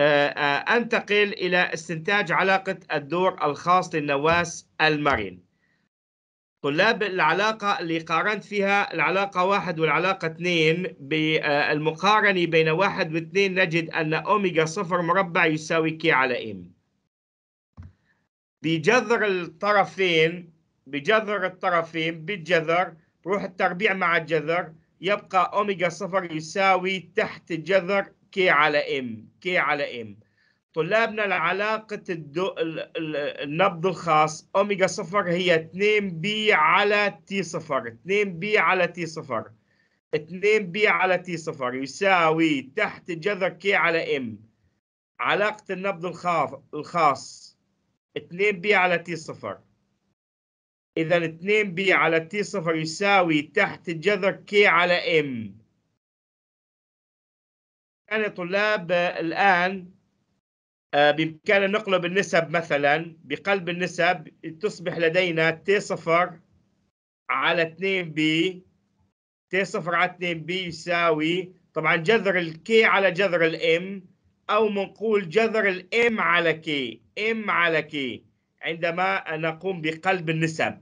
آه، آه، أنتقل إلى استنتاج علاقة الدور الخاص للنواس المرن طلاب العلاقة اللي قارنت فيها العلاقة واحد والعلاقة اثنين بالمقارنة آه، بين واحد واثنين نجد أن أوميجا صفر مربع يساوي كي على إم بجذر الطرفين بجذر الطرفين بالجذر روح التربيع مع الجذر يبقى أوميجا صفر يساوي تحت الجذر كي على ام كي على ام طلابنا العلاقة الدو... النبض الخاص أوميجا صفر هي 2 بي على تي صفر 2 بي على تي صفر 2 بي على تي صفر يساوي تحت جذر كي على ام علاقة النبض الخاص الخاص 2 بي على تي صفر إذا 2 بي على تي صفر يساوي تحت جذر كي على ام كان طلاب الآن آه، بإمكاننا نقلب النسب مثلا بقلب النسب تصبح لدينا تي صفر على 2 بي تي صفر على 2 بي يساوي طبعا جذر الكي على جذر الام أو منقول جذر الام على كي ام على كي عندما نقوم بقلب النسب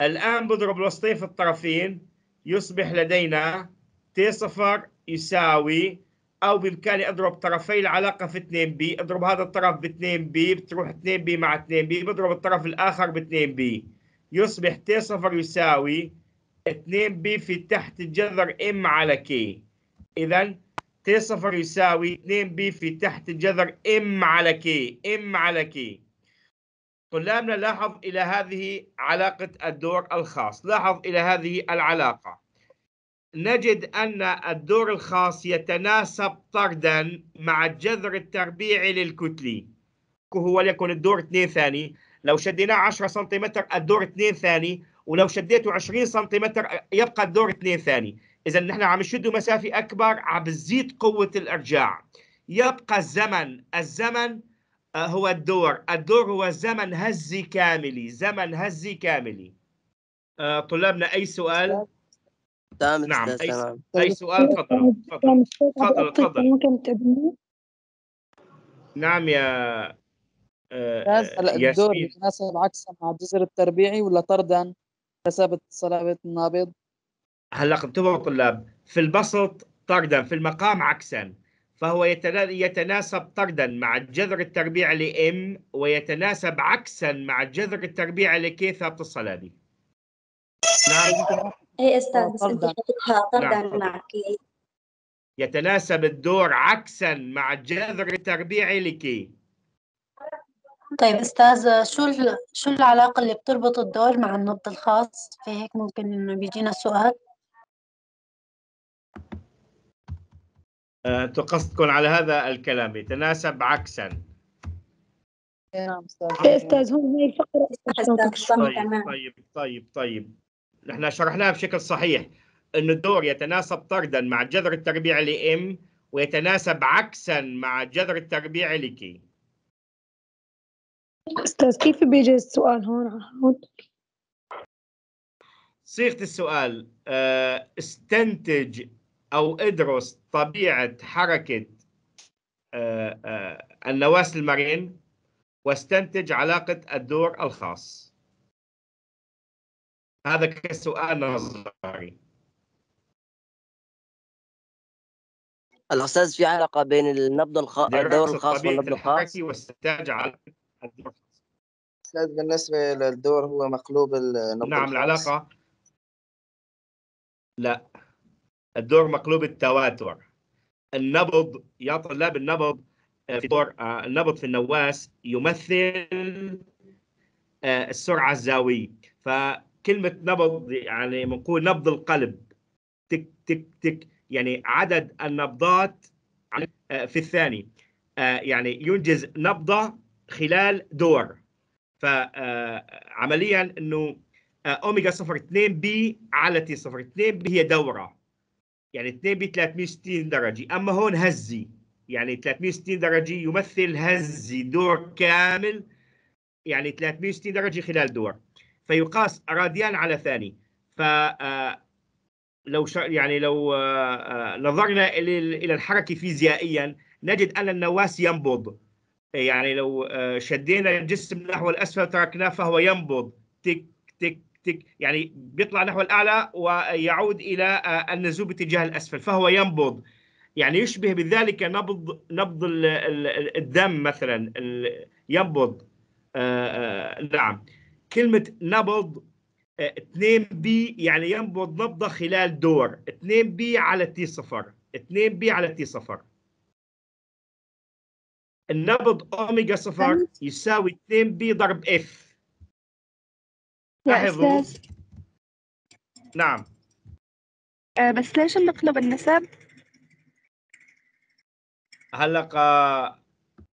الآن بضرب الوسطين في الطرفين يصبح لدينا تي صفر يساوي او بامكاني اضرب طرفي العلاقه في 2 بي اضرب هذا الطرف ب 2 بي بتروح 2 بي مع 2 بي بضرب الطرف الاخر ب 2 بي يصبح تي صفر يساوي 2 بي في تحت الجذر ام على كي اذا تي صفر يساوي 2 بي في تحت الجذر ام على كي ام على كي طلابنا لاحظ الى هذه علاقه الدور الخاص لاحظ الى هذه العلاقه نجد أن الدور الخاص يتناسب طردا مع الجذر التربيعي للكتلة هو ليكن الدور 2 ثاني لو شديناه 10 سنتيمتر الدور 2 ثاني ولو شديته 20 سنتيمتر يبقى الدور 2 ثاني إذا نحن عم نشده مسافة أكبر عم بزيد قوة الإرجاع يبقى الزمن الزمن آه، هو الدور الدور هو زمن هزي كاملي زمن هزي كاملي آه، طلابنا أي سؤال؟ تمام نعم أي, أي طيب، سؤال طيب، تفضل طيب، تفضل تفضل تفضل ممكن تبني نعم يا هذا آه، الدور آه، يتناسب عكسا مع الجزر التربيعي ولا طردا حسب صلابة النابض هلا انتبهوا طلاب في البسط طردا في المقام عكسا فهو يتناسب طردا مع الجذر التربيع لإم ويتناسب عكسا مع الجذر التربيع ثابت الصلابي نعم اي آه، استاذ بس انت حطيتها طردا نعم. معك يتناسب الدور عكسا مع جذر التربيعي لكي طيب استاذ شو شو العلاقه اللي بتربط الدور مع النبض الخاص في هيك ممكن انه بيجينا سؤال آه، تقصدكم قصدكم على هذا الكلام يتناسب عكسا نعم استاذ إيه، استاذ هون هي الفقره طيب، طيب،, طيب طيب طيب, طيب. نحن شرحناها بشكل صحيح أن الدور يتناسب طردا مع الجذر التربيعي لإم ويتناسب عكسا مع الجذر التربيعي لكي أستاذ كيف بيجي السؤال هون صيغة السؤال آه، استنتج أو ادرس طبيعة حركة آه، آه، النواس المرين واستنتج علاقة الدور الخاص هذا كسؤال نظري الاستاذ في علاقه بين النبض الخ... الدور الخاص والنبض الخاص واستجعل الأستاذ بالنسبة للدور هو مقلوب النبض نعم الخاص. العلاقة لا الدور مقلوب التواتر النبض يا طلاب النبض في دور آه، النبض في النواس يمثل آه، السرعة الزاوية كلمه نبض يعني بنقول نبض القلب تك تك تك يعني عدد النبضات آه، في الثاني آه، يعني ينجز نبضه خلال دور فعمليا آه، انه اوميجا صفر 2 بي على تي صفر 2 بي هي دوره يعني 2 بي 360 درجه اما هون هزي يعني 360 درجه يمثل هزي دور كامل يعني 360 درجه خلال دور فيقاس راديان على ثاني ف آه، لو يعني لو آه، آه، نظرنا الى الحركه فيزيائيا نجد ان النواس ينبض يعني لو شدينا الجسم نحو الاسفل تركناه فهو ينبض تك تك تك يعني بيطلع نحو الاعلى ويعود الى النزول باتجاه الاسفل فهو ينبض يعني يشبه بذلك نبض نبض الدم مثلا ينبض نعم كلمه نبض 2 آه، بي يعني ينبض نبضه خلال دور 2 بي على تي صفر 2 بي على تي صفر النبض اوميجا صفر يساوي 2 بي ضرب اف لاحظوا نعم آه، بس ليش نقلب النسب؟ هلق آه،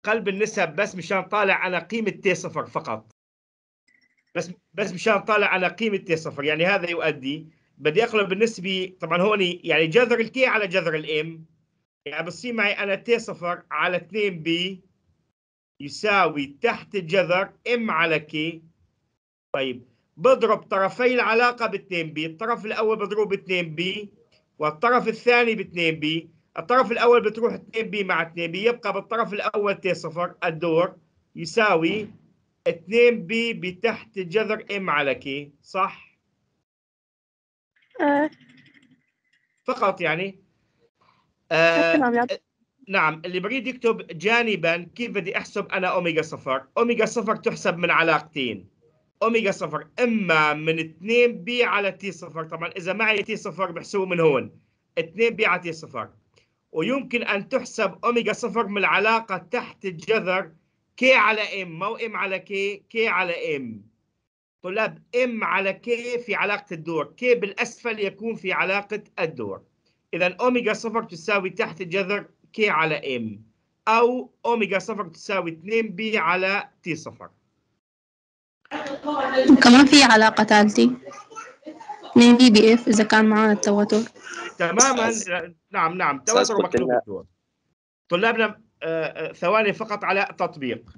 قلب النسب بس مشان طالع على قيمة تي صفر فقط بس بس مشان طالع على قيمه تي صفر يعني هذا يؤدي بدي اقلب بالنسبه طبعا هون يعني جذر التي على جذر الام يعني بتصير معي انا تي صفر على 2 بي يساوي تحت الجذر ام على كي طيب بضرب طرفي العلاقه ب 2 بي الطرف الاول بضرب ب 2 بي والطرف الثاني ب 2 بي الطرف الاول بتروح 2 بي مع 2 بي يبقى بالطرف الاول تي صفر الدور يساوي 2 بي بتحت جذر ام على كي صح؟ آه. فقط يعني آه نعم،, نعم اللي بريد يكتب جانبا كيف بدي احسب انا اوميجا صفر؟ اوميجا صفر تحسب من علاقتين اوميجا صفر اما من 2 بي على تي صفر طبعا اذا معي تي صفر بحسبه من هون 2 بي على تي صفر ويمكن ان تحسب اوميجا صفر من العلاقه تحت الجذر كي على ام مو ام على كي كي على ام طلاب ام على كي في علاقة الدور كي بالأسفل يكون في علاقة الدور إذا أوميجا صفر تساوي تحت الجذر كي على ام أو أوميجا صفر تساوي 2 بي على تي صفر كمان في علاقة ثالثة 2 بي بي اف إذا كان معانا التوتر تماما نعم نعم توتر مقلوب الدور طلابنا آه، آه، ثواني فقط على التطبيق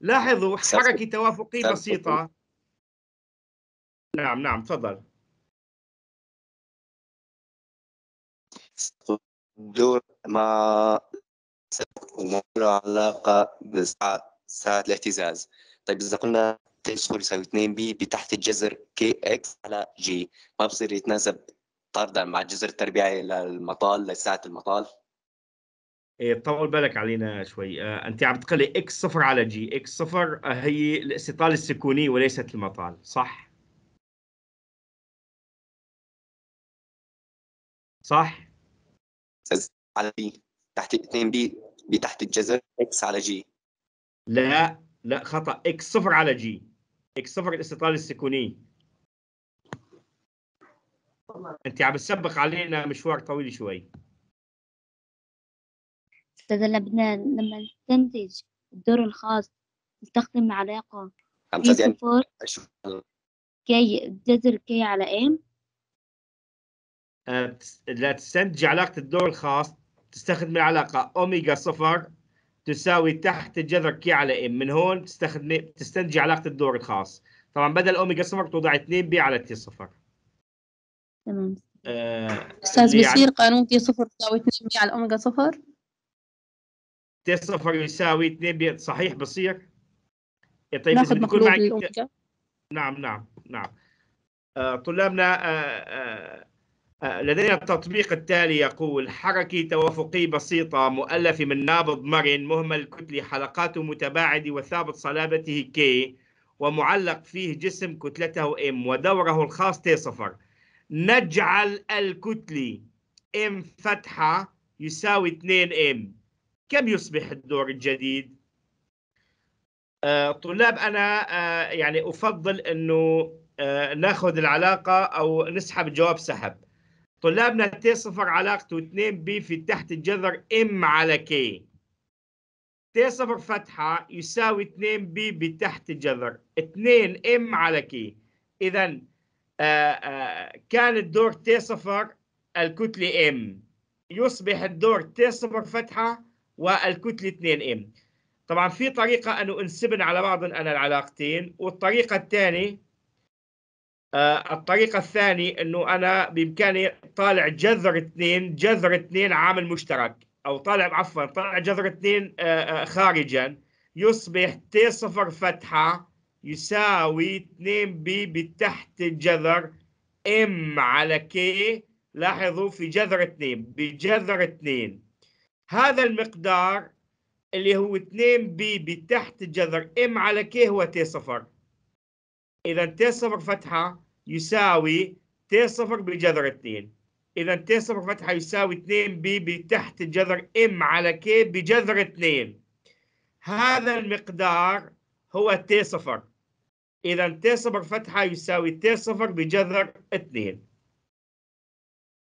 لاحظوا حركة توافقية بسيطة نعم نعم تفضل دور مع له علاقة بساعة ساعة الاهتزاز طيب إذا قلنا تسخر يساوي 2 بي بتحت الجذر كي اكس على جي ما بصير يتناسب طردا مع الجذر التربيعي للمطال لساعة المطال إيه، طول بالك علينا شوي آه، انت عم تقلي اكس صفر على جي اكس صفر آه، هي الاستطاله السكوني وليست المطال صح صح على بي تحت 2 بي بتحت الجذر اكس على جي لا لا خطا اكس صفر على جي اكس صفر الاستيطال السكوني انت عم تسبق علينا مشوار طويل شوي لما لما تنتج الدور الخاص تستخدم علاقة خمسة يعني كي جذر كي على إم لا آه، تستنتج علاقة الدور الخاص تستخدم العلاقة أوميجا صفر تساوي تحت جذر كي على إم من هون تستخدم تستنتج علاقة الدور الخاص طبعا بدل أوميجا صفر توضع 2 بي على تي صفر تمام آه، أستاذ بيصير يعني قانون تي صفر تساوي 2 بي على أوميجا صفر صفر يساوي 2 بي صحيح بصير؟ إيه، طيب ناخذ بتكون معك نعم نعم نعم آه، طلابنا آه، آه، لدينا التطبيق التالي يقول حركي توافقي بسيطة مؤلف من نابض مرن مهمل كتلي حلقاته متباعدة وثابت صلابته K ومعلق فيه جسم كتلته M ودوره الخاص T صفر نجعل الكتلة M فتحة يساوي 2M كم يصبح الدور الجديد؟ آه، طلاب انا آه، يعني افضل انه آه، ناخذ العلاقه او نسحب الجواب سحب طلابنا تي صفر علاقته 2 بي في تحت الجذر ام على كي تي صفر فتحه يساوي 2 بي بتحت الجذر 2 ام على كي اذا كان الدور تي صفر الكتله ام يصبح الدور تي صفر فتحه والكتله 2 ام طبعا في طريقه انه انسبن على بعض انا العلاقتين والطريقه الثانيه آه، الطريقه الثانيه انه انا بامكاني طالع جذر اثنين جذر اثنين عامل مشترك او طالع عفوا طالع جذر اثنين آه، آه، خارجا يصبح تي صفر فتحه يساوي 2 بي بتحت الجذر ام على كي لاحظوا في جذر 2 بجذر 2 هذا المقدار اللي هو 2 بي بتحت جذر ام على كي هو تي صفر اذا تي صفر فتحه يساوي تي صفر بجذر 2 اذا تي صفر فتحه يساوي 2 بي بتحت جذر ام على كي بجذر 2 هذا المقدار هو تي صفر اذا تي صفر فتحه يساوي تي صفر بجذر 2